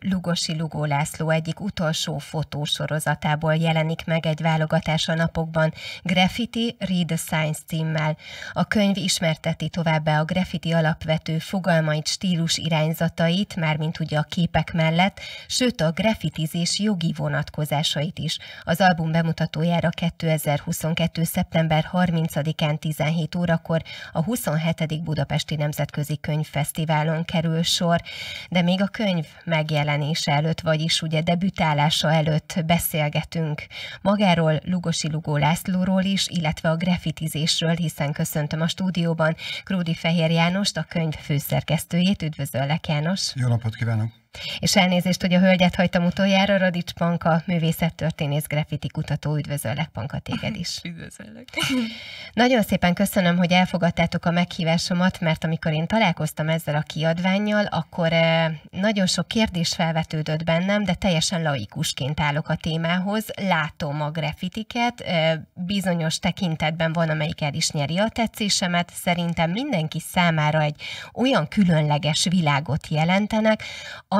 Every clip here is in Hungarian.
Lugosi Lugó László egyik utolsó fotósorozatából jelenik meg egy válogatás a napokban Graffiti Read the Science címmel. A könyv ismerteti továbbá a graffiti alapvető fogalmait, stílus irányzatait, mármint ugye a képek mellett, sőt a graffitizés jogi vonatkozásait is. Az album bemutatójára 2022. szeptember 30-án 17 órakor a 27. Budapesti Nemzetközi Könyvfesztiválon kerül sor, de még a könyv megjelenik megjelenése előtt, vagyis ugye debütálása előtt beszélgetünk magáról, Lugosi Lugó Lászlóról is, illetve a grafitizésről, hiszen köszöntöm a stúdióban Kródi Fehér Jánost, a könyv főszerkesztőjét. Üdvözöllek, János! Jó napot kívánok! És elnézést, hogy a hölgyet hagytam utoljára, Radics Panka, művészettörténész, graffiti kutató, üdvözöllek, Panka, téged is. Üdvözöllek. Nagyon szépen köszönöm, hogy elfogadtátok a meghívásomat, mert amikor én találkoztam ezzel a kiadványjal, akkor eh, nagyon sok kérdés felvetődött bennem, de teljesen laikusként állok a témához. Látom a graffitiket, eh, bizonyos tekintetben van, amelyik el is nyeri a tetszésemet. Szerintem mindenki számára egy olyan különleges világot jelentenek,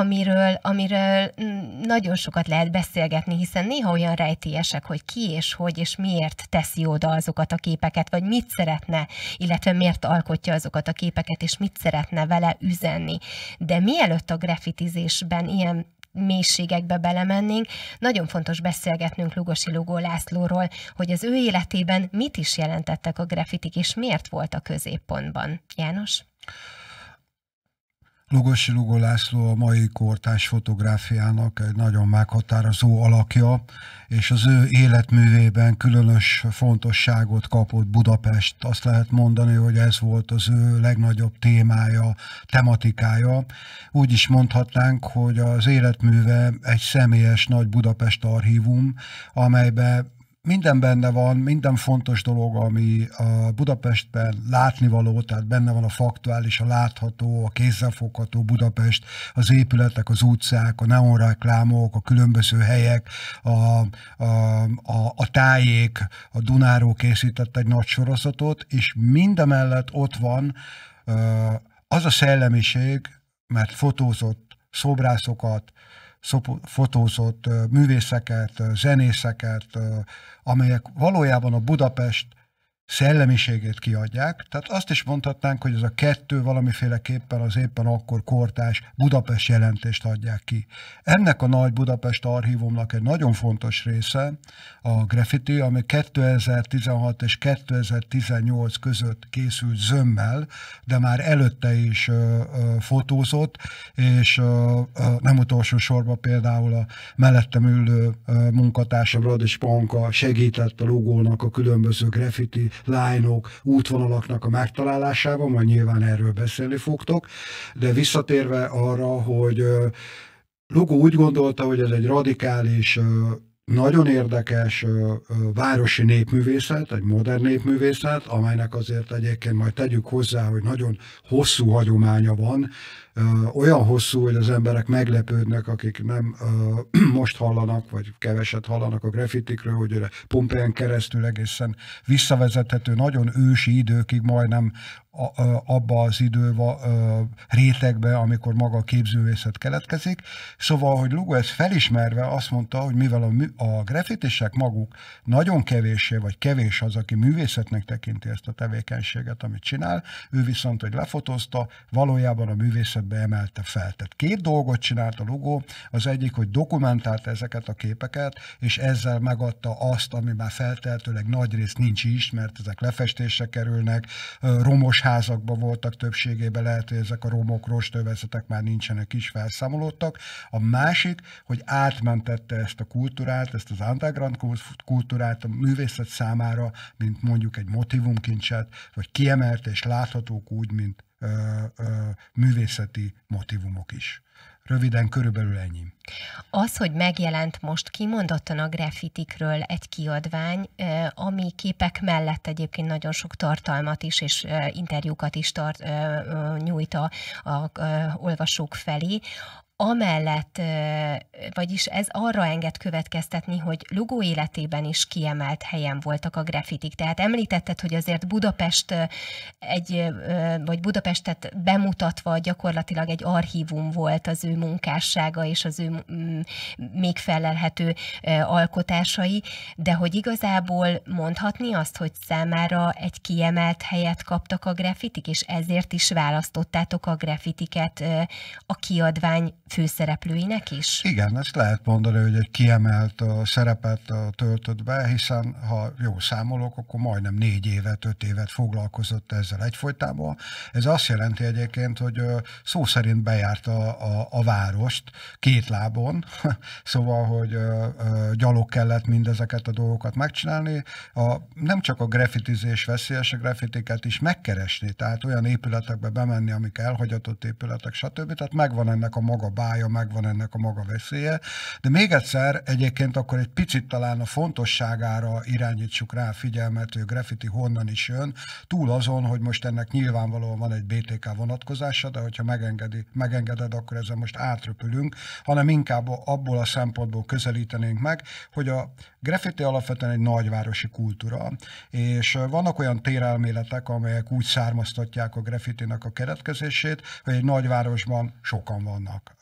amiről, amiről mm, nagyon sokat lehet beszélgetni, hiszen néha olyan rejtélyesek, hogy ki és hogy és miért teszi oda azokat a képeket, vagy mit szeretne, illetve miért alkotja azokat a képeket, és mit szeretne vele üzenni. De mielőtt a grafitizésben ilyen mélységekbe belemennénk, nagyon fontos beszélgetnünk Lugosi Lugó Lászlóról, hogy az ő életében mit is jelentettek a grafitik, és miért volt a középpontban. János? Lugosi Lugó László a mai kortás fotográfiának egy nagyon meghatározó alakja, és az ő életművében különös fontosságot kapott Budapest. Azt lehet mondani, hogy ez volt az ő legnagyobb témája, tematikája. Úgy is mondhatnánk, hogy az életműve egy személyes nagy Budapest archívum, amelybe minden benne van, minden fontos dolog, ami a Budapestben látnivaló, tehát benne van a faktuális, a látható, a kézzelfogható Budapest, az épületek, az utcák, a neonreklámok, a különböző helyek, a, a, a, a tájék, a Dunáról készített egy nagy sorozatot, és mindemellett ott van az a szellemiség, mert fotózott szobrászokat, fotózott művészeket, zenészeket, amelyek valójában a Budapest szellemiségét kiadják. Tehát azt is mondhatnánk, hogy ez a kettő valamiféleképpen az éppen akkor kortás Budapest jelentést adják ki. Ennek a nagy Budapest archívumnak egy nagyon fontos része a graffiti, ami 2016 és 2018 között készült zömmel, de már előtte is ö, ö, fotózott, és ö, ö, nem utolsó sorban például a mellettem ülő munkatársa munkatársam Radis Panka segített a logónak a különböző graffiti lányok útvonalaknak a megtalálásában, majd nyilván erről beszélni fogtok, de visszatérve arra, hogy Lugó úgy gondolta, hogy ez egy radikális nagyon érdekes városi népművészet, egy modern népművészet, amelynek azért egyébként majd tegyük hozzá, hogy nagyon hosszú hagyománya van, olyan hosszú, hogy az emberek meglepődnek, akik nem most hallanak, vagy keveset hallanak a grafitikről, hogy Pompeján keresztül egészen visszavezethető, nagyon ősi időkig majdnem abba az a rétegbe, amikor maga a képzőművészet keletkezik. Szóval, hogy Lugo ezt felismerve azt mondta, hogy mivel a, mű, a maguk nagyon kevéssé, vagy kevés az, aki művészetnek tekinti ezt a tevékenységet, amit csinál, ő viszont, hogy lefotózta, valójában a művészet képletbe emelte fel. Tehát két dolgot csinált a Lugó, az egyik, hogy dokumentálta ezeket a képeket, és ezzel megadta azt, ami már felteltőleg nagy rész nincs is, mert ezek lefestésre kerülnek, romos házakban voltak többségében, lehet, hogy ezek a romok, rostövezetek már nincsenek is felszámolódtak. A másik, hogy átmentette ezt a kultúrát, ezt az underground kultúrát a művészet számára, mint mondjuk egy motivumkincset, vagy kiemelte és láthatók úgy, mint művészeti motivumok is. Röviden körülbelül ennyi. Az, hogy megjelent most kimondottan a graffitikről egy kiadvány, ami képek mellett egyébként nagyon sok tartalmat is, és interjúkat is tart, nyújt a, a, a olvasók felé, amellett, vagyis ez arra enged következtetni, hogy Lugó életében is kiemelt helyen voltak a grafitik. Tehát említetted, hogy azért Budapest egy, vagy Budapestet bemutatva gyakorlatilag egy archívum volt az ő munkássága és az ő mm, még felelhető alkotásai, de hogy igazából mondhatni azt, hogy számára egy kiemelt helyet kaptak a grafitik, és ezért is választottátok a grafitiket a kiadvány főszereplőinek is? Igen, ezt lehet mondani, hogy egy kiemelt a szerepet töltött be, hiszen ha jó számolok, akkor majdnem négy évet, öt évet foglalkozott ezzel egyfolytában. Ez azt jelenti egyébként, hogy szó szerint bejárta a, a várost két lábon, szóval, hogy gyalog kellett mindezeket a dolgokat megcsinálni. A, nem csak a grafitizés veszélyes, a grafitiket is megkeresni, tehát olyan épületekbe bemenni, amik elhagyatott épületek, stb. Tehát megvan ennek a maga szabálya, megvan ennek a maga veszélye. De még egyszer egyébként akkor egy picit talán a fontosságára irányítsuk rá a figyelmet, hogy a graffiti honnan is jön, túl azon, hogy most ennek nyilvánvalóan van egy BTK vonatkozása, de hogyha megengedi, megengeded, akkor ezzel most átröpülünk, hanem inkább abból a szempontból közelítenénk meg, hogy a graffiti alapvetően egy nagyvárosi kultúra, és vannak olyan térelméletek, amelyek úgy származtatják a graffitinak a keretkezését, hogy egy nagyvárosban sokan vannak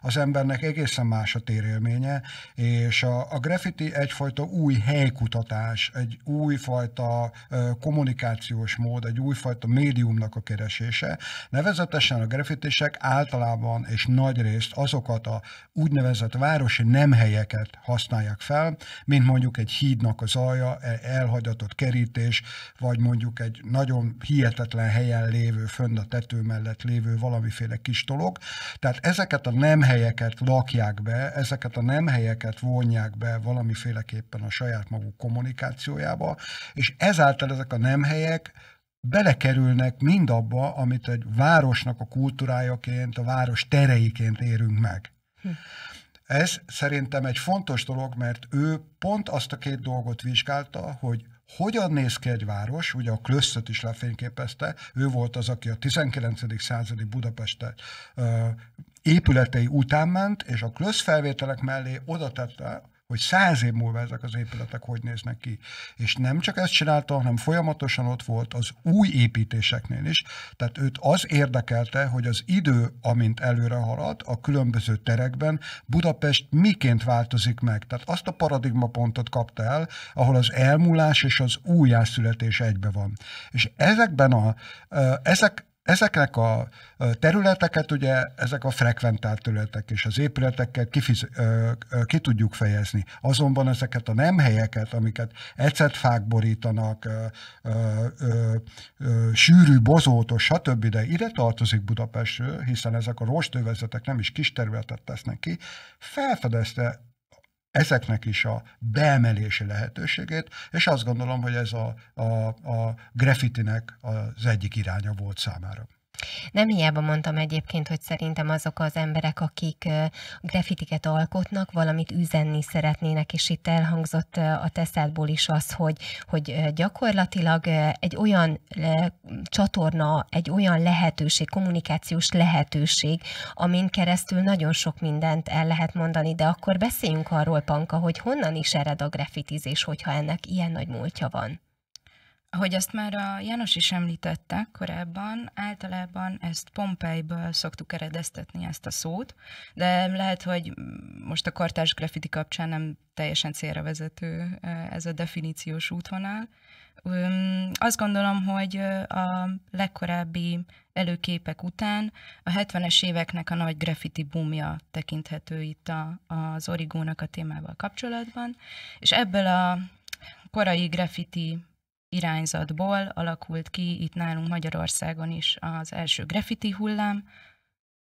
az embernek egészen más a térélménye, és a, a graffiti egyfajta új helykutatás, egy újfajta kommunikációs mód, egy újfajta médiumnak a keresése. Nevezetesen a graffitisek általában és nagy részt azokat a úgynevezett városi nemhelyeket használják fel, mint mondjuk egy hídnak az alja, e, elhagyatott kerítés, vagy mondjuk egy nagyon hihetetlen helyen lévő, fönn a tető mellett lévő valamiféle kis dolog. Tehát ezek ezeket a nem helyeket lakják be, ezeket a nem helyeket vonják be valamiféleképpen a saját maguk kommunikációjába, és ezáltal ezek a nem helyek belekerülnek mindabba, amit egy városnak a kultúrájaként, a város tereiként érünk meg. Hm. Ez szerintem egy fontos dolog, mert ő pont azt a két dolgot vizsgálta, hogy hogyan néz ki egy város? Ugye a Klösszöt is lefényképezte, ő volt az, aki a 19. századi Budapeste épületei után ment, és a Klössz felvételek mellé oda tette hogy száz év múlva ezek az épületek hogy néznek ki. És nem csak ezt csinálta, hanem folyamatosan ott volt az új építéseknél is. Tehát őt az érdekelte, hogy az idő, amint előre halad, a különböző terekben Budapest miként változik meg. Tehát azt a paradigma pontot kapta el, ahol az elmúlás és az újjászületés egybe van. És ezekben a, ezek Ezeknek a területeket ugye, ezek a frekventált területek és az épületekkel kifiz, ki tudjuk fejezni. Azonban ezeket a nem helyeket, amiket ecetfák borítanak, sűrű bozótos, stb. De ide tartozik Budapest, hiszen ezek a rostövezetek nem is kis területet tesznek ki, felfedezte ezeknek is a beemelési lehetőségét, és azt gondolom, hogy ez a, a, a graffitinek az egyik iránya volt számára. Nem hiába mondtam egyébként, hogy szerintem azok az emberek, akik grafitiket alkotnak, valamit üzenni szeretnének, és itt elhangzott a teszádból is az, hogy, hogy gyakorlatilag egy olyan csatorna, egy olyan lehetőség, kommunikációs lehetőség, amin keresztül nagyon sok mindent el lehet mondani, de akkor beszéljünk arról, Panka, hogy honnan is ered a grafitizés, hogyha ennek ilyen nagy múltja van. Ahogy azt már a János is említette korábban, általában ezt Pompejből szoktuk eredeztetni ezt a szót, de lehet, hogy most a kartás graffiti kapcsán nem teljesen célra vezető ez a definíciós útvonal. Azt gondolom, hogy a legkorábbi előképek után a 70-es éveknek a nagy graffiti boomja tekinthető itt a, az origónak a témával kapcsolatban, és ebből a korai graffiti irányzatból alakult ki itt nálunk Magyarországon is az első graffiti hullám,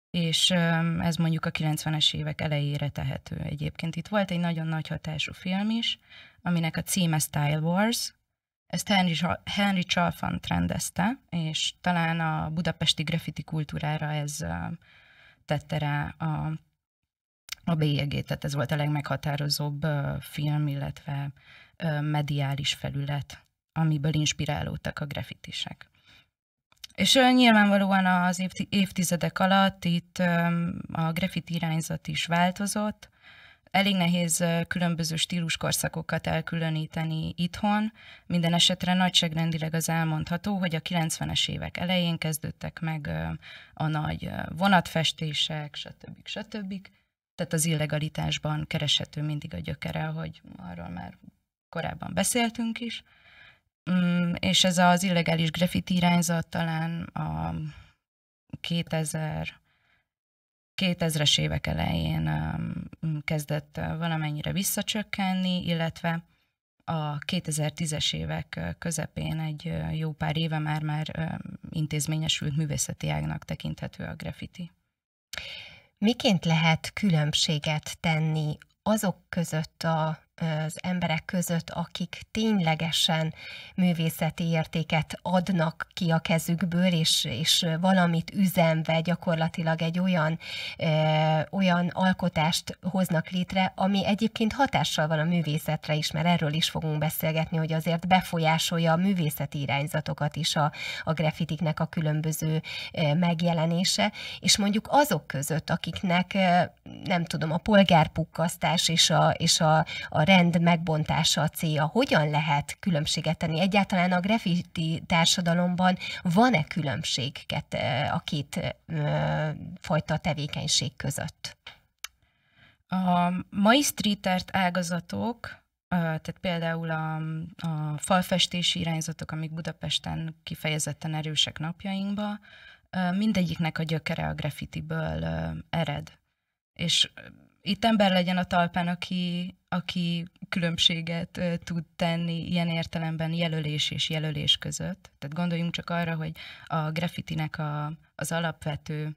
és ez mondjuk a 90-es évek elejére tehető egyébként. Itt volt egy nagyon nagy hatású film is, aminek a címe Style Wars, ezt Henry, Henry Chalfant rendezte, és talán a budapesti graffiti kultúrára ez tette rá a, a bélyegét, tehát ez volt a legmeghatározóbb film, illetve mediális felület amiből inspirálódtak a grafitisek. És nyilvánvalóan az évtizedek alatt itt a graffiti irányzat is változott. Elég nehéz különböző stíluskorszakokat elkülöníteni itthon. Minden esetre nagyságrendileg az elmondható, hogy a 90-es évek elején kezdődtek meg a nagy vonatfestések, stb. stb. Tehát az illegalitásban kereshető mindig a gyökere, hogy arról már korábban beszéltünk is. Mm, és ez az illegális graffiti irányzat talán a 2000 2000-es évek elején um, kezdett uh, valamennyire visszacsökkenni, illetve a 2010-es évek uh, közepén egy uh, jó pár éve már már um, intézményesült művészeti ágnak tekinthető a graffiti. Miként lehet különbséget tenni azok között a az emberek között, akik ténylegesen művészeti értéket adnak ki a kezükből, és, és valamit üzenve gyakorlatilag egy olyan, ö, olyan alkotást hoznak létre, ami egyébként hatással van a művészetre is, mert erről is fogunk beszélgetni, hogy azért befolyásolja a művészeti irányzatokat is a, a grafitiknek a különböző megjelenése, és mondjuk azok között, akiknek nem tudom, a polgárpukkasztás és a, és a, a rend megbontása a célja. Hogyan lehet különbséget tenni? Egyáltalán a graffiti társadalomban van-e különbség a két fajta tevékenység között? A mai art ágazatok, tehát például a, a falfestési irányzatok, amik Budapesten kifejezetten erősek napjainkba, mindegyiknek a gyökere a graffitiből ered. És itt ember legyen a talpán, aki, aki különbséget ö, tud tenni ilyen értelemben jelölés és jelölés között. Tehát gondoljunk csak arra, hogy a graffitinek a, az alapvető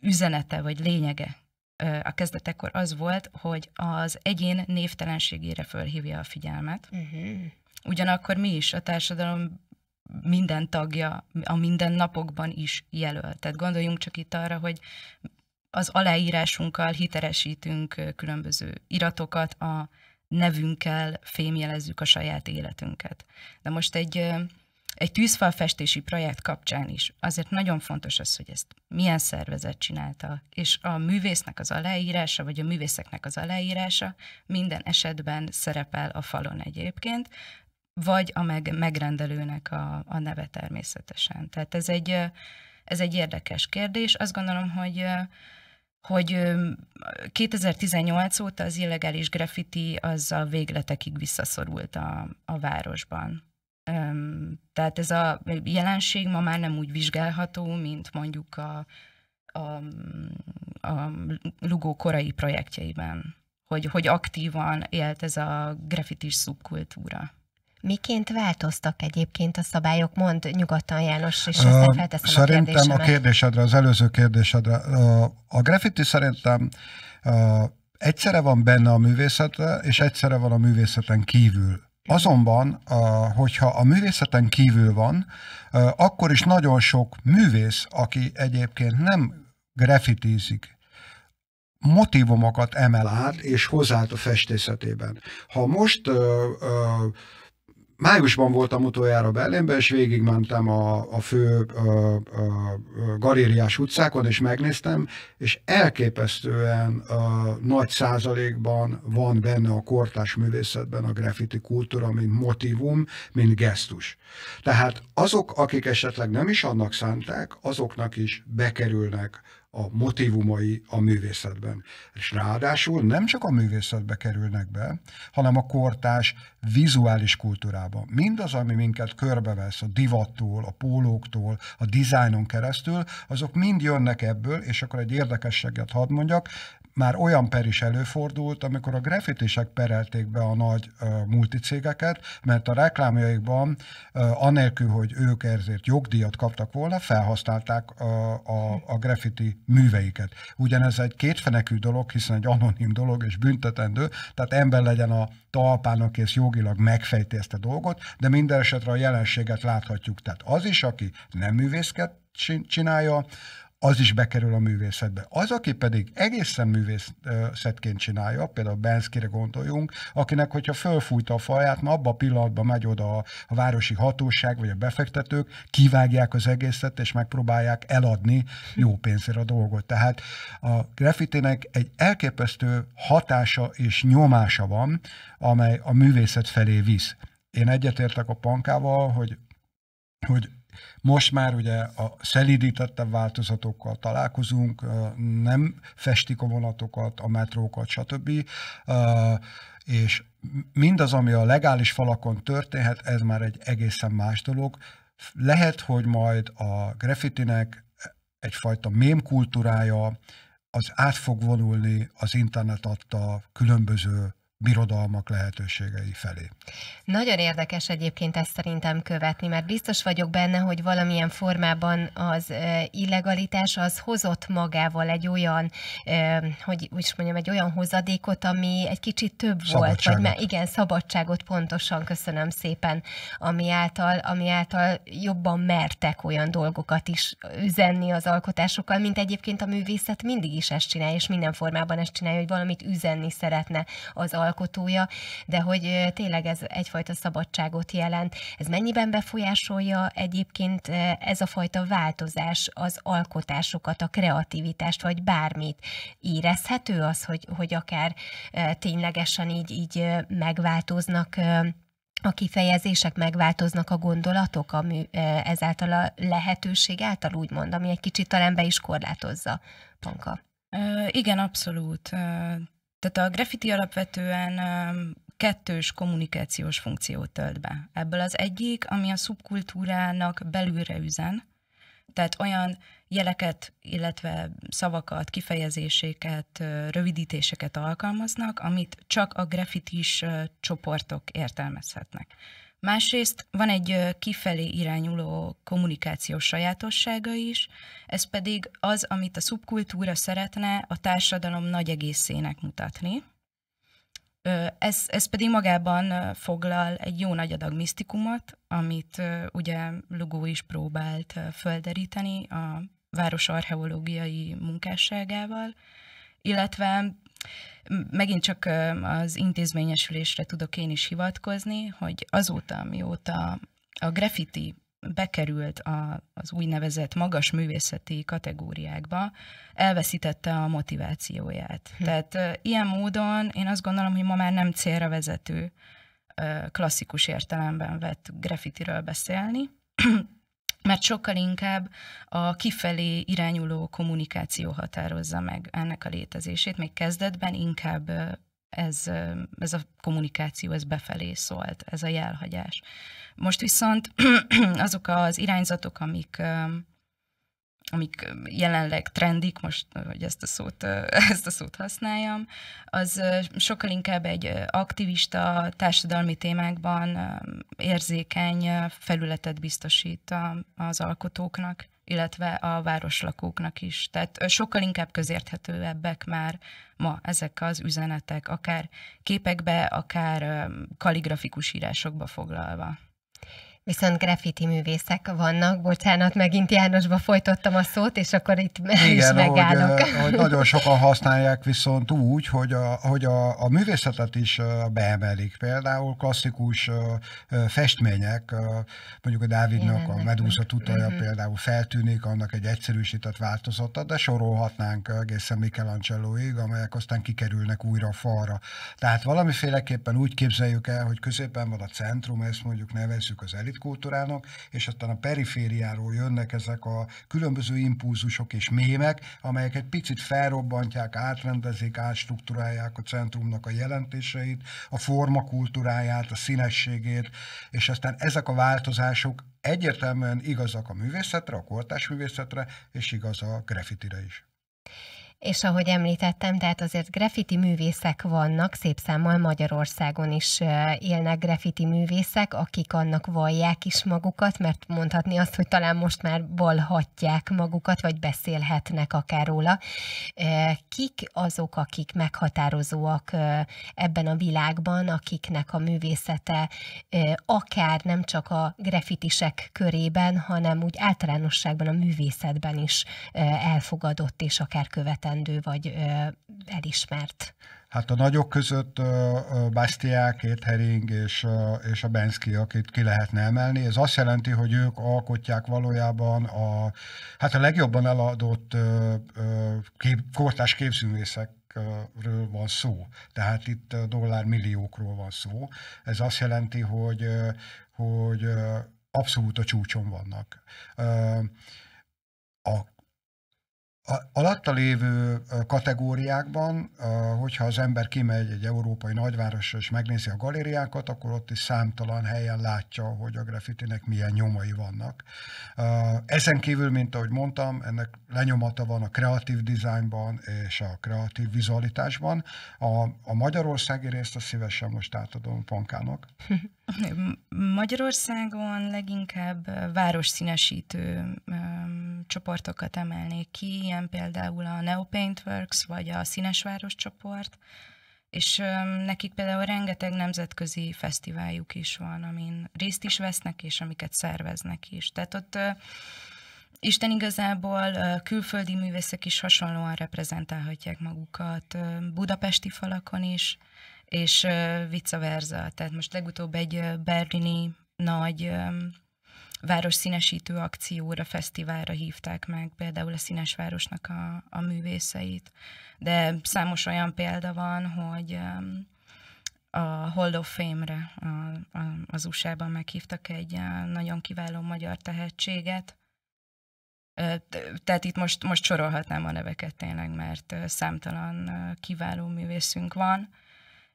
üzenete vagy lényege ö, a kezdetekor az volt, hogy az egyén névtelenségére fölhívja a figyelmet. Uh-huh. Ugyanakkor mi is a társadalom minden tagja a mindennapokban is jelöl. Tehát gondoljunk csak itt arra, hogy az aláírásunkkal hiteresítünk különböző iratokat, a nevünkkel fémjelezzük a saját életünket. De most egy, egy tűzfalfestési projekt kapcsán is azért nagyon fontos az, hogy ezt milyen szervezet csinálta, és a művésznek az aláírása, vagy a művészeknek az aláírása minden esetben szerepel a falon egyébként, vagy a meg, megrendelőnek a, a neve természetesen. Tehát ez egy, ez egy érdekes kérdés. Azt gondolom, hogy hogy 2018 óta az illegális graffiti az a végletekig visszaszorult a, a városban. Tehát ez a jelenség ma már nem úgy vizsgálható, mint mondjuk a, a, a Lugó korai projektjeiben, hogy, hogy aktívan élt ez a grafitis szubkultúra. Miként változtak egyébként a szabályok? Mond nyugodtan János, és aztán felteszem Szerintem a kérdésemet. a kérdésedre, az előző kérdésedre. A graffiti szerintem egyszerre van benne a művészetre, és egyszerre van a művészeten kívül. Azonban, hogyha a művészeten kívül van, akkor is nagyon sok művész, aki egyébként nem grafitizik, motivumokat emel át, és hozzáállt a festészetében. Ha most uh, uh, Májusban voltam utoljára Berlinben, és végigmentem a, a fő a, a, a galériás utcákon, és megnéztem, és elképesztően a, nagy százalékban van benne a kortás művészetben a graffiti kultúra, mint motivum, mint gesztus. Tehát azok, akik esetleg nem is annak szánták, azoknak is bekerülnek a motivumai a művészetben. És ráadásul nem csak a művészetbe kerülnek be, hanem a kortás vizuális kultúrába. Mindaz, ami minket körbevesz a divattól, a pólóktól, a dizájnon keresztül, azok mind jönnek ebből, és akkor egy érdekességet hadd mondjak, már olyan per is előfordult, amikor a grafitisek perelték be a nagy multicégeket, mert a reklámjaikban, anélkül, hogy ők ezért jogdíjat kaptak volna, felhasználták a, a, a graffiti műveiket. Ugyanez egy kétfenekű dolog, hiszen egy anonim dolog és büntetendő, tehát ember legyen a talpának és jogilag megfejti ezt a dolgot, de minden esetre a jelenséget láthatjuk. Tehát az is, aki nem művészket csinálja, az is bekerül a művészetbe. Az, aki pedig egészen művészetként csinálja, például Benszkire gondoljunk, akinek, hogyha fölfújta a faját, ma abban a pillanatban megy oda a, a városi hatóság vagy a befektetők, kivágják az egészet, és megpróbálják eladni jó pénzért a dolgot. Tehát a grafitinek egy elképesztő hatása és nyomása van, amely a művészet felé visz. Én egyetértek a pankával, hogy hogy most már ugye a szelídítettebb változatokkal találkozunk, nem festik a vonatokat, a metrókat, stb. És mindaz, ami a legális falakon történhet, ez már egy egészen más dolog. Lehet, hogy majd a graffitinek egyfajta mémkultúrája az át fog vonulni az internet adta különböző birodalmak lehetőségei felé. Nagyon érdekes egyébként ezt szerintem követni, mert biztos vagyok benne, hogy valamilyen formában az illegalitás az hozott magával egy olyan, hogy úgy mondjam, egy olyan hozadékot, ami egy kicsit több volt, vagy mert igen, szabadságot pontosan köszönöm szépen, ami által, ami által jobban mertek olyan dolgokat is üzenni az alkotásokkal, mint egyébként a művészet mindig is ezt csinálja, és minden formában ezt csinálja, hogy valamit üzenni szeretne az alkotás alkotója, de hogy tényleg ez egyfajta szabadságot jelent. Ez mennyiben befolyásolja egyébként ez a fajta változás az alkotásokat, a kreativitást, vagy bármit? Érezhető az, hogy, hogy akár ténylegesen így, így megváltoznak a kifejezések, megváltoznak a gondolatok ami ezáltal a lehetőség által, úgymond, ami egy kicsit talán be is korlátozza, Panka. Igen, abszolút. Tehát a graffiti alapvetően kettős kommunikációs funkciót tölt be. Ebből az egyik, ami a szubkultúrának belülre üzen, tehát olyan jeleket, illetve szavakat, kifejezéseket, rövidítéseket alkalmaznak, amit csak a grafitis csoportok értelmezhetnek. Másrészt van egy kifelé irányuló kommunikáció sajátossága is, ez pedig az, amit a szubkultúra szeretne a társadalom nagy egészének mutatni. Ez, ez pedig magában foglal egy jó nagy adag misztikumot, amit ugye Lugó is próbált földeríteni a város archeológiai munkásságával, illetve megint csak az intézményesülésre tudok én is hivatkozni, hogy azóta, mióta a graffiti bekerült a, az úgynevezett magas művészeti kategóriákba, elveszítette a motivációját. Hm. Tehát ilyen módon én azt gondolom, hogy ma már nem célra vezető klasszikus értelemben vett graffitiről beszélni, mert sokkal inkább a kifelé irányuló kommunikáció határozza meg ennek a létezését. Még kezdetben inkább ez, ez a kommunikáció, ez befelé szólt, ez a jelhagyás. Most viszont azok az irányzatok, amik amik jelenleg trendik, most, hogy ezt a szót, ezt a szót használjam, az sokkal inkább egy aktivista, társadalmi témákban érzékeny felületet biztosít az alkotóknak, illetve a városlakóknak is. Tehát sokkal inkább közérthetőbbek már ma ezek az üzenetek, akár képekbe, akár kaligrafikus írásokba foglalva viszont graffiti művészek vannak. Bocsánat, megint Jánosba folytottam a szót, és akkor itt Igen, is megállok. Ahogy, eh, ahogy nagyon sokan használják viszont úgy, hogy a, hogy a, a művészetet is eh, beemelik. Például klasszikus eh, festmények, mondjuk a Dávidnak Igen, a Medúza tutaja uh-huh. Mhm. például feltűnik, annak egy egyszerűsített változata, de sorolhatnánk egészen Michelangeloig, amelyek aztán kikerülnek újra a falra. Tehát valamiféleképpen úgy képzeljük el, hogy középen van a centrum, ezt mondjuk nevezzük az elit brit kultúrának, és aztán a perifériáról jönnek ezek a különböző impulzusok és mémek, amelyek egy picit felrobbantják, átrendezik, átstruktúrálják a centrumnak a jelentéseit, a forma kultúráját, a színességét, és aztán ezek a változások egyértelműen igazak a művészetre, a kortás művészetre, és igaz a graffitire is. És ahogy említettem, tehát azért graffiti művészek vannak, szép számmal Magyarországon is élnek graffiti művészek, akik annak vallják is magukat, mert mondhatni azt, hogy talán most már valhatják magukat, vagy beszélhetnek akár róla. Kik azok, akik meghatározóak ebben a világban, akiknek a művészete akár nem csak a graffitisek körében, hanem úgy általánosságban a művészetben is elfogadott és akár követett? ismerendő vagy elismert? Hát a nagyok között Bastiák, két Hering és, és a Benszki, akit ki lehetne emelni. Ez azt jelenti, hogy ők alkotják valójában a, hát a legjobban eladott kép, kortás képzőművészek ről van szó. Tehát itt dollármilliókról van szó. Ez azt jelenti, hogy, hogy abszolút a csúcson vannak. A a alatta lévő kategóriákban, hogyha az ember kimegy egy európai nagyvárosra és megnézi a galériákat, akkor ott is számtalan helyen látja, hogy a graffitinek milyen nyomai vannak. Ezen kívül, mint ahogy mondtam, ennek lenyomata van a kreatív dizájnban és a kreatív vizualitásban. A, a magyarországi részt a szívesen most átadom Pankának. Magyarországon leginkább városszínesítő csoportokat emelnék ki, ilyen például a Neo Paintworks, vagy a Színesváros csoport, és nekik például rengeteg nemzetközi fesztiváljuk is van, amin részt is vesznek, és amiket szerveznek is. Tehát ott Isten igazából külföldi művészek is hasonlóan reprezentálhatják magukat budapesti falakon is, és vice versa. Tehát most legutóbb egy berlini nagy város színesítő akcióra, fesztiválra hívták meg például a Színes Városnak a, a művészeit. De számos olyan példa van, hogy um, a Hall of Fame-re a, a, az USA-ban meghívtak egy uh, nagyon kiváló magyar tehetséget. Tehát itt most, most sorolhatnám a neveket tényleg, mert uh, számtalan uh, kiváló művészünk van.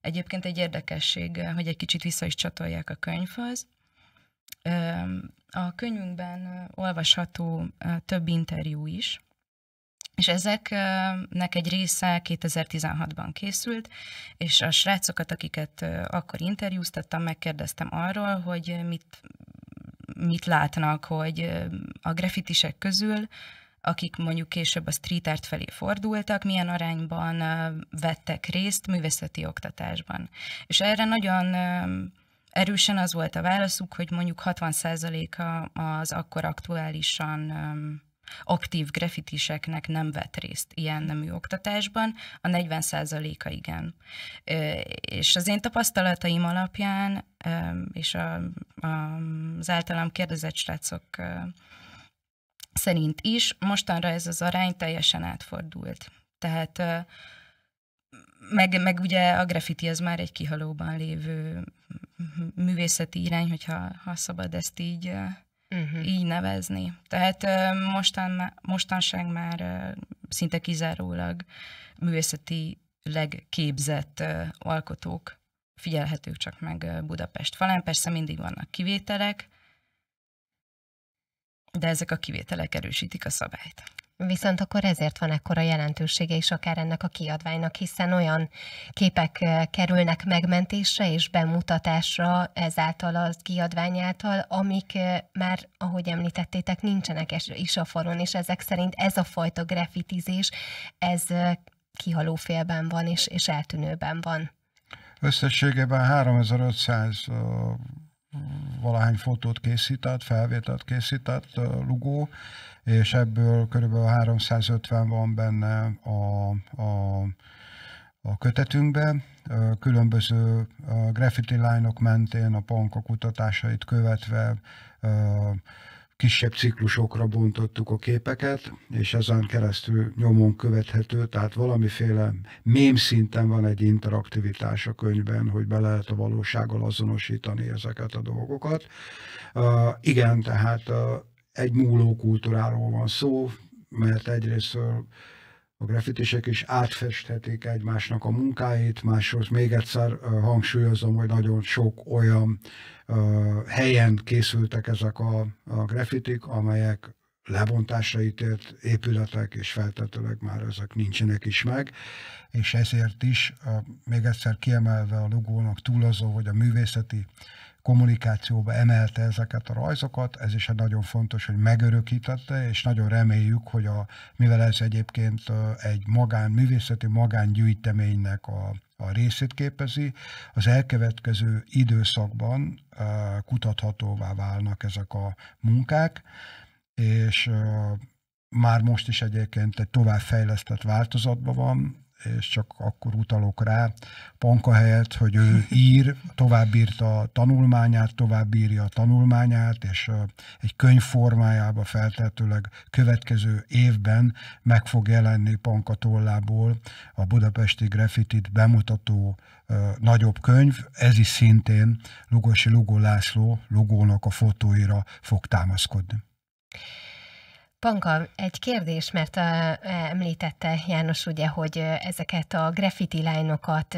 Egyébként egy érdekesség, hogy egy kicsit vissza is csatolják a könyvhöz, a könyvünkben olvasható több interjú is, és ezeknek egy része 2016-ban készült, és a srácokat, akiket akkor interjúztattam, megkérdeztem arról, hogy mit, mit látnak, hogy a grafitisek közül, akik mondjuk később a street art felé fordultak, milyen arányban vettek részt művészeti oktatásban. És erre nagyon erősen az volt a válaszuk, hogy mondjuk 60%-a az akkor aktuálisan aktív grafitiseknek nem vett részt ilyen nemű oktatásban, a 40%-a igen. És az én tapasztalataim alapján, és a, a, az általam kérdezett srácok szerint is, mostanra ez az arány teljesen átfordult. Tehát meg, meg ugye a graffiti az már egy kihalóban lévő művészeti irány, hogyha ha szabad ezt így, uh-huh. így nevezni. Tehát mostan, mostanság már szinte kizárólag művészeti legképzett alkotók figyelhetők csak meg Budapest falán. Persze mindig vannak kivételek, de ezek a kivételek erősítik a szabályt. Viszont akkor ezért van ekkora jelentősége is akár ennek a kiadványnak, hiszen olyan képek kerülnek megmentésre és bemutatásra ezáltal az kiadvány által, amik már, ahogy említettétek, nincsenek is a falon, és ezek szerint ez a fajta grafitizés, ez kihalófélben van és, és eltűnőben van. Összességében 3500 valahány fotót készített, felvételt készített Lugó, és ebből körülbelül 350 van benne a, a, a kötetünkben. Különböző graffiti lányok mentén a panka kutatásait követve kisebb ciklusokra bontottuk a képeket, és ezen keresztül nyomon követhető, tehát valamiféle mém szinten van egy interaktivitás a könyvben, hogy be lehet a valósággal azonosítani ezeket a dolgokat. Uh, igen, tehát uh, egy múló kultúráról van szó, mert egyrészt a grafitisek is átfesthetik egymásnak a munkáit, másrészt még egyszer hangsúlyozom, hogy nagyon sok olyan helyen készültek ezek a, grafitik, amelyek lebontásra ítélt épületek, és feltetőleg már ezek nincsenek is meg, és ezért is, még egyszer kiemelve a logónak túlazó, hogy a művészeti kommunikációba emelte ezeket a rajzokat, ez is egy nagyon fontos, hogy megörökítette, és nagyon reméljük, hogy a, mivel ez egyébként egy magán, művészeti magángyűjteménynek a, a részét képezi, az elkövetkező időszakban kutathatóvá válnak ezek a munkák, és már most is egyébként egy továbbfejlesztett változatban van, és csak akkor utalok rá, Panka helyett, hogy ő ír, továbbírta a tanulmányát, továbbírja a tanulmányát, és egy könyv formájába feltetőleg következő évben meg fog jelenni Panka tollából a budapesti graffitit bemutató nagyobb könyv, ez is szintén Lugosi Lugó László Lugónak a fotóira fog támaszkodni. Panka, egy kérdés, mert a, említette János ugye, hogy ezeket a graffiti lányokat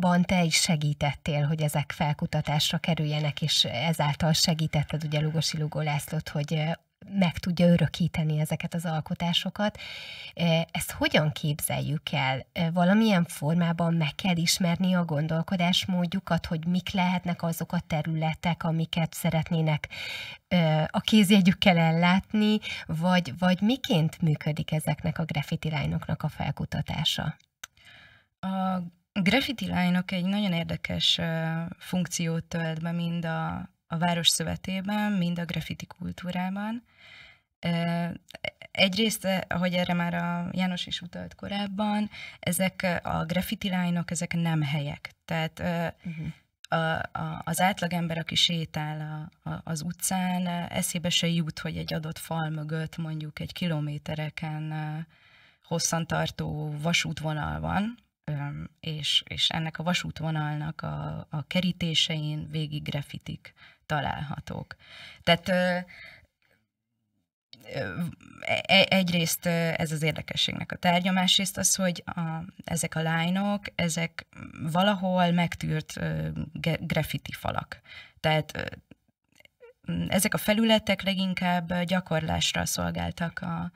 ban te is segítettél, hogy ezek felkutatásra kerüljenek, és ezáltal segítetted ugye Lugosi Lugó Lászlót, hogy meg tudja örökíteni ezeket az alkotásokat. Ezt hogyan képzeljük el? Valamilyen formában meg kell ismerni a gondolkodásmódjukat, hogy mik lehetnek azok a területek, amiket szeretnének a kézjegyükkel ellátni, vagy, vagy miként működik ezeknek a graffiti lányoknak a felkutatása? A graffiti lányok egy nagyon érdekes funkciót tölt be mind a a város szövetében, mind a graffiti kultúrában. Egyrészt, ahogy erre már a János is utalt korábban, ezek a graffiti lányok, ezek nem helyek. Tehát uh-huh. a, a, az átlagember, aki sétál a, a, az utcán, eszébe se jut, hogy egy adott fal mögött mondjuk egy kilométereken hosszan tartó vasútvonal van, és, és ennek a vasútvonalnak a, a kerítésein végig grafitik találhatók. Tehát ö, e, e, egyrészt ez az érdekességnek a tárgya, másrészt az, hogy a, ezek a lányok, ezek valahol megtűrt graffiti falak. Tehát ezek a felületek leginkább gyakorlásra szolgáltak a,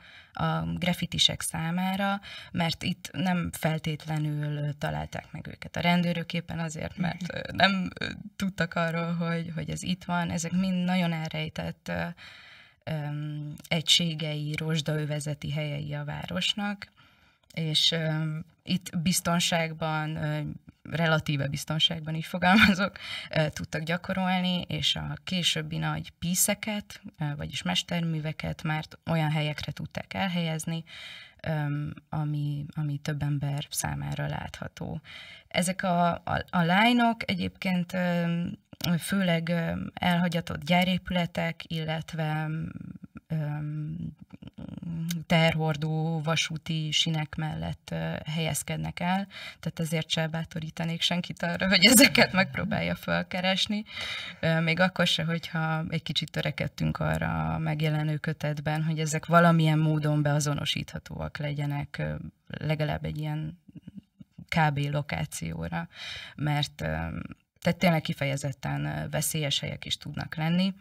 a grafitisek számára, mert itt nem feltétlenül találták meg őket a rendőrök éppen azért, mert mhm. nem tudtak arról, hogy, hogy ez itt van. Ezek mind nagyon elrejtett um, egységei, rozsdaövezeti helyei a városnak, és itt biztonságban, relatíve biztonságban így fogalmazok, tudtak gyakorolni, és a későbbi nagy píszeket, vagyis mesterműveket már olyan helyekre tudták elhelyezni, ami, ami több ember számára látható. Ezek a, a, a lányok egyébként főleg elhagyatott gyárépületek, illetve teherhordó vasúti sinek mellett helyezkednek el, tehát ezért se bátorítanék senkit arra, hogy ezeket megpróbálja felkeresni, még akkor se, hogyha egy kicsit törekedtünk arra a megjelenő kötetben, hogy ezek valamilyen módon beazonosíthatóak legyenek, legalább egy ilyen kb. lokációra, mert tehát tényleg kifejezetten veszélyes helyek is tudnak lenni,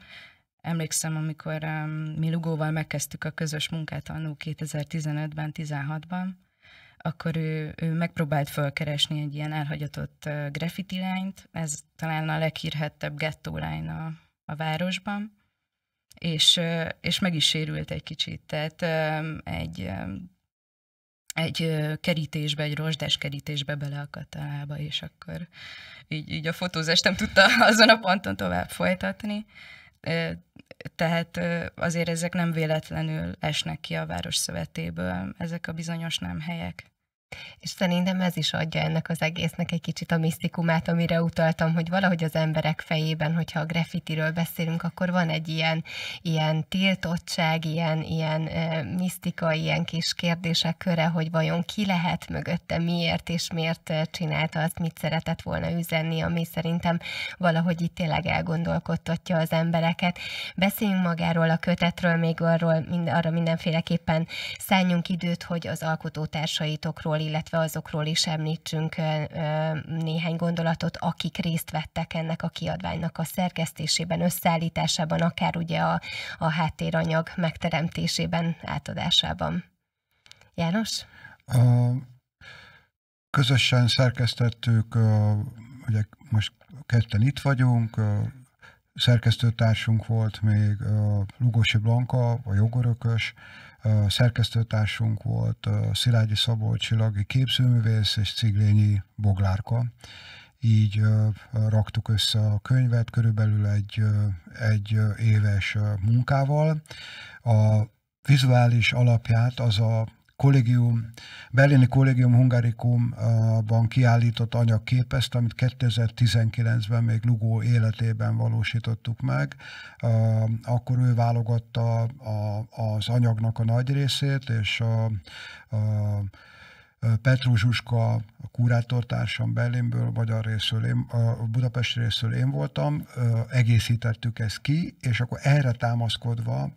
Emlékszem, amikor um, mi Lugóval megkezdtük a közös munkát annó 2015-ben, 16-ban, akkor ő, ő megpróbált fölkeresni egy ilyen elhagyatott uh, graffiti lányt, ez talán a leghírhettebb gettó lány a, a városban, és, uh, és meg is sérült egy kicsit, tehát um, egy, um, egy uh, kerítésbe, egy rozsdás kerítésbe beleakadt a lába, és akkor így, így a fotózást nem tudta azon a ponton tovább folytatni tehát azért ezek nem véletlenül esnek ki a város szövetéből, ezek a bizonyos nem helyek. És szerintem ez is adja ennek az egésznek egy kicsit a misztikumát, amire utaltam, hogy valahogy az emberek fejében, hogyha a graffitiről beszélünk, akkor van egy ilyen, ilyen tiltottság, ilyen, ilyen e, misztika, ilyen kis kérdések köre, hogy vajon ki lehet mögötte, miért és miért csinálta azt, mit szeretett volna üzenni, ami szerintem valahogy itt tényleg elgondolkodtatja az embereket. Beszéljünk magáról a kötetről, még arról, mind, arra mindenféleképpen szálljunk időt, hogy az alkotótársaitokról illetve azokról is említsünk néhány gondolatot, akik részt vettek ennek a kiadványnak a szerkesztésében, összeállításában, akár ugye a, a háttéranyag megteremtésében, átadásában. János? Közösen szerkesztettük, ugye most ketten itt vagyunk, szerkesztőtársunk volt még Lugosi Blanka, a jogorökös, szerkesztőtársunk volt Szilágyi Szabolcs Csillagi képzőművész és Ciglényi Boglárka. Így raktuk össze a könyvet körülbelül egy, egy éves munkával. A vizuális alapját az a kollégium, berlini kollégium hungarikumban kiállított anyag amit 2019-ben még Lugó életében valósítottuk meg. Akkor ő válogatta az anyagnak a nagy részét, és a, a Petró Zsuska, a kurátortársam Berlinből, magyar részről, én, a Budapest részről én voltam, egészítettük ezt ki, és akkor erre támaszkodva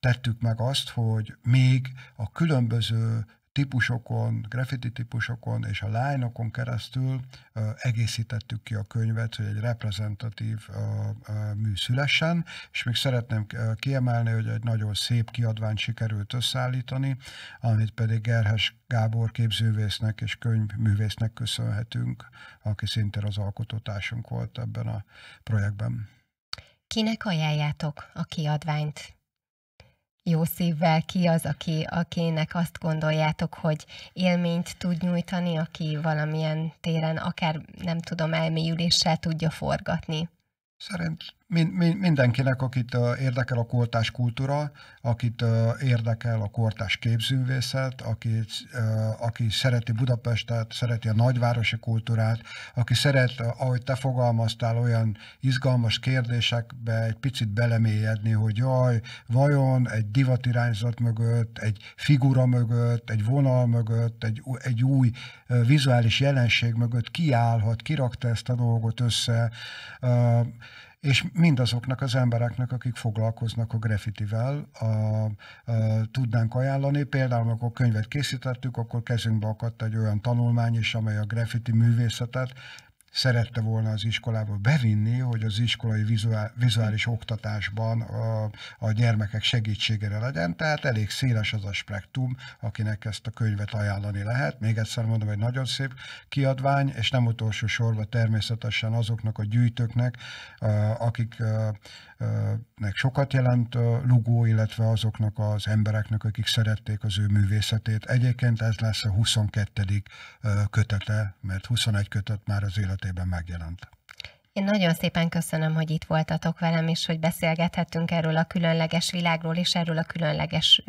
tettük meg azt, hogy még a különböző típusokon, graffiti típusokon és a lányokon keresztül egészítettük ki a könyvet, hogy egy reprezentatív mű szülessen, és még szeretném kiemelni, hogy egy nagyon szép kiadványt sikerült összeállítani, amit pedig Gerhes Gábor képzővésznek és könyvművésznek köszönhetünk, aki szintén az alkotótársunk volt ebben a projektben. Kinek ajánljátok a kiadványt? Jó szívvel ki az, aki, akinek azt gondoljátok, hogy élményt tud nyújtani, aki valamilyen téren, akár nem tudom, elmélyüléssel tudja forgatni? Szerint, mindenkinek, akit érdekel a kortás kultúra, akit érdekel a kortás képzőművészet, aki, aki szereti Budapestet, szereti a nagyvárosi kultúrát, aki szeret, ahogy te fogalmaztál, olyan izgalmas kérdésekbe egy picit belemélyedni, hogy jaj, vajon egy divatirányzat mögött, egy figura mögött, egy vonal mögött, egy, egy új vizuális jelenség mögött kiállhat, kirakta ezt a dolgot össze, és mindazoknak az embereknek, akik foglalkoznak a graffitivel, a, a, tudnánk ajánlani. Például, amikor könyvet készítettük, akkor kezünkbe akadt egy olyan tanulmány is, amely a graffiti művészetet szerette volna az iskolába bevinni, hogy az iskolai vizuál, vizuális hm. oktatásban a, a gyermekek segítségére legyen, tehát elég széles az a spektrum, akinek ezt a könyvet ajánlani lehet. Még egyszer mondom, egy nagyon szép kiadvány, és nem utolsó sorban természetesen azoknak a gyűjtőknek, akik nek sokat jelent Lugó, illetve azoknak az embereknek, akik szerették az ő művészetét. Egyébként ez lesz a 22. kötete, mert 21 kötet már az életében megjelent. Én nagyon szépen köszönöm, hogy itt voltatok velem, és hogy beszélgethettünk erről a különleges világról, és erről a különleges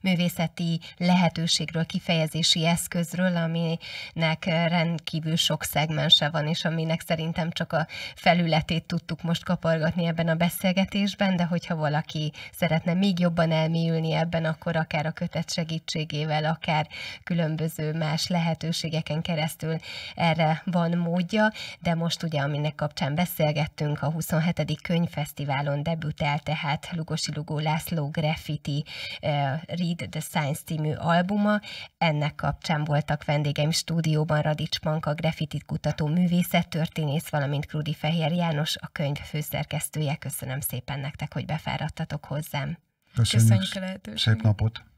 művészeti lehetőségről, kifejezési eszközről, aminek rendkívül sok szegmense van, és aminek szerintem csak a felületét tudtuk most kapargatni ebben a beszélgetésben, de hogyha valaki szeretne még jobban elmélyülni ebben, akkor akár a kötet segítségével, akár különböző más lehetőségeken keresztül erre van módja, de most ugye aminek kapcsán kapcsán beszélgettünk a 27. könyvfesztiválon debütált tehát Lugosi Lugó László Graffiti uh, Read the Science című albuma. Ennek kapcsán voltak vendégeim stúdióban Radics Panka, graffiti kutató művészettörténész, valamint Krudi Fehér János, a könyv főszerkesztője. Köszönöm szépen nektek, hogy befáradtatok hozzám. Köszönjük, Köszönjük a lehetőséget. Szép napot!